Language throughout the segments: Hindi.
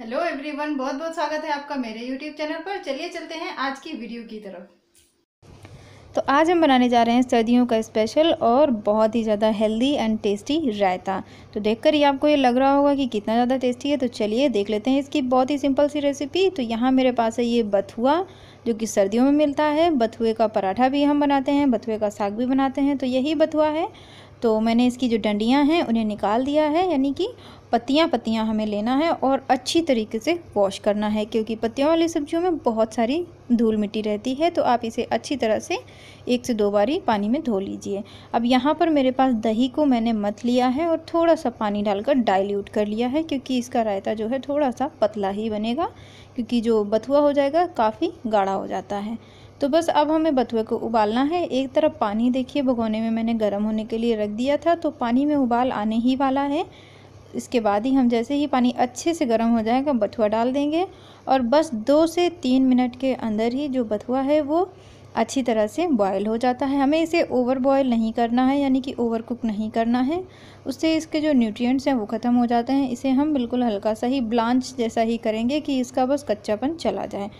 हेलो एवरीवन बहुत बहुत स्वागत है आपका मेरे यूट्यूब चैनल पर चलिए चलते हैं आज की वीडियो की तरफ तो आज हम बनाने जा रहे हैं सर्दियों का स्पेशल और बहुत ही ज़्यादा हेल्दी एंड टेस्टी रायता तो देखकर ही आपको ये लग रहा होगा कि कितना ज़्यादा टेस्टी है तो चलिए देख लेते हैं इसकी बहुत ही सिंपल सी रेसिपी तो यहाँ मेरे पास है ये बथुआ जो कि सर्दियों में मिलता है बथुए का पराठा भी हम बनाते हैं बथुए का साग भी बनाते हैं तो यही बथुआ है तो मैंने इसकी जो डंडियाँ हैं उन्हें निकाल दिया है यानी कि पत्तियाँ पत्तियाँ हमें लेना है और अच्छी तरीके से वॉश करना है क्योंकि पत्तियों वाली सब्जियों में बहुत सारी धूल मिट्टी रहती है तो आप इसे अच्छी तरह से एक से दो बारी पानी में धो लीजिए अब यहाँ पर मेरे पास दही को मैंने मत लिया है और थोड़ा सा पानी डालकर डाइल्यूट कर लिया है क्योंकि इसका रायता जो है थोड़ा सा पतला ही बनेगा क्योंकि जो बथुआ हो जाएगा काफ़ी गाढ़ा हो जाता है तो बस अब हमें बथुए को उबालना है एक तरफ पानी देखिए भगोने में मैंने गर्म होने के लिए रख दिया था तो पानी में उबाल आने ही वाला है इसके बाद ही हम जैसे ही पानी अच्छे से गर्म हो जाएगा बथुआ डाल देंगे और बस दो से तीन मिनट के अंदर ही जो बथुआ है वो अच्छी तरह से बॉयल हो जाता है हमें इसे ओवर बॉयल नहीं करना है यानी कि ओवर कुक नहीं करना है उससे इसके जो न्यूट्रिएंट्स हैं वो ख़त्म हो जाते हैं इसे हम बिल्कुल हल्का सा ही ब्लांच जैसा ही करेंगे कि इसका बस कच्चापन चला जाए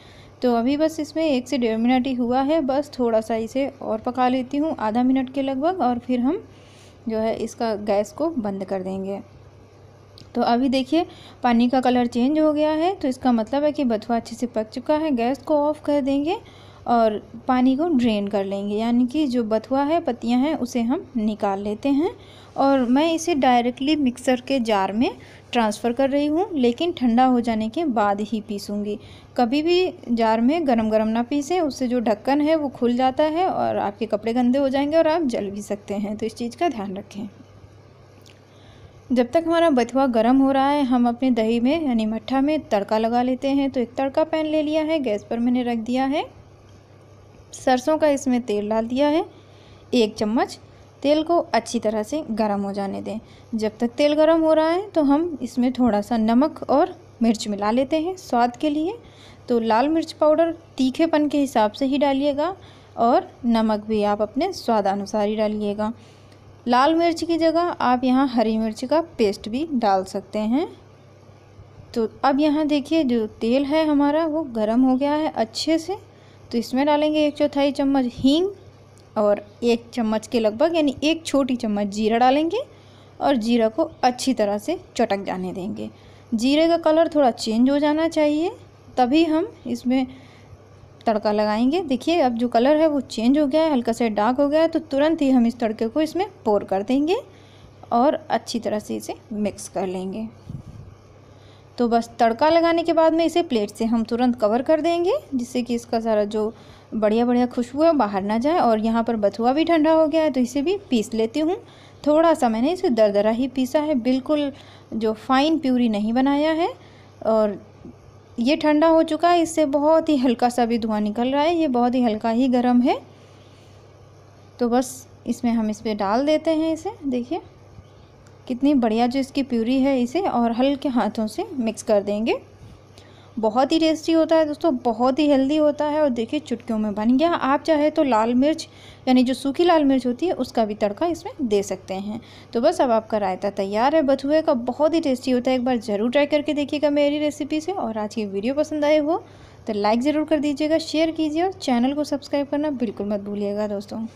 तो अभी बस इसमें एक से डेढ़ मिनट ही हुआ है बस थोड़ा सा इसे और पका लेती हूँ आधा मिनट के लगभग और फिर हम जो है इसका गैस को बंद कर देंगे तो अभी देखिए पानी का कलर चेंज हो गया है तो इसका मतलब है कि बथुआ अच्छे से पक चुका है गैस को ऑफ कर देंगे और पानी को ड्रेन कर लेंगे यानी कि जो बथुआ है पत्तियां हैं उसे हम निकाल लेते हैं और मैं इसे डायरेक्टली मिक्सर के जार में ट्रांसफ़र कर रही हूँ लेकिन ठंडा हो जाने के बाद ही पीसूँगी कभी भी जार में गरम गरम ना पीसें उससे जो ढक्कन है वो खुल जाता है और आपके कपड़े गंदे हो जाएंगे और आप जल भी सकते हैं तो इस चीज़ का ध्यान रखें जब तक हमारा बथुआ गर्म हो रहा है हम अपने दही में यानी मट्ठा में तड़का लगा लेते हैं तो एक तड़का पैन ले लिया है गैस पर मैंने रख दिया है सरसों का इसमें तेल डाल दिया है एक चम्मच तेल को अच्छी तरह से गर्म हो जाने दें जब तक तेल गर्म हो रहा है तो हम इसमें थोड़ा सा नमक और मिर्च मिला लेते हैं स्वाद के लिए तो लाल मिर्च पाउडर तीखेपन के हिसाब से ही डालिएगा और नमक भी आप अपने स्वाद अनुसार ही डालिएगा लाल मिर्च की जगह आप यहाँ हरी मिर्च का पेस्ट भी डाल सकते हैं तो अब यहाँ देखिए जो तेल है हमारा वो गर्म हो गया है अच्छे से तो इसमें डालेंगे एक चौथाई चम्मच हींग और एक चम्मच के लगभग यानी एक छोटी चम्मच जीरा डालेंगे और जीरा को अच्छी तरह से चटक जाने देंगे जीरे का कलर थोड़ा चेंज हो जाना चाहिए तभी हम इसमें तड़का लगाएंगे देखिए अब जो कलर है वो चेंज हो गया है हल्का सा डार्क हो गया है तो तुरंत ही हम इस तड़के को इसमें पोर कर देंगे और अच्छी तरह से इसे मिक्स कर लेंगे तो बस तड़का लगाने के बाद में इसे प्लेट से हम तुरंत कवर कर देंगे जिससे कि इसका सारा जो बढ़िया बढ़िया खुशबू है बाहर ना जाए और यहाँ पर बथुआ भी ठंडा हो गया है तो इसे भी पीस लेती हूँ थोड़ा सा मैंने इसे दरदरा ही पीसा है बिल्कुल जो फाइन प्यूरी नहीं बनाया है और ये ठंडा हो चुका है इससे बहुत ही हल्का सा भी धुआं निकल रहा है ये बहुत ही हल्का ही गर्म है तो बस इसमें हम इस पर डाल देते हैं इसे देखिए कितनी बढ़िया जो इसकी प्यूरी है इसे और हल्के हाथों से मिक्स कर देंगे बहुत ही टेस्टी होता है दोस्तों बहुत ही हेल्दी होता है और देखिए चुटकियों में बन गया आप चाहे तो लाल मिर्च यानी जो सूखी लाल मिर्च होती है उसका भी तड़का इसमें दे सकते हैं तो बस अब आपका रायता तैयार है बथुए का बहुत ही टेस्टी होता है एक बार ज़रूर ट्राई करके देखिएगा मेरी रेसिपी से और आज की वीडियो पसंद आए हो तो लाइक ज़रूर कर दीजिएगा शेयर कीजिए और चैनल को सब्सक्राइब करना बिल्कुल मत भूलिएगा दोस्तों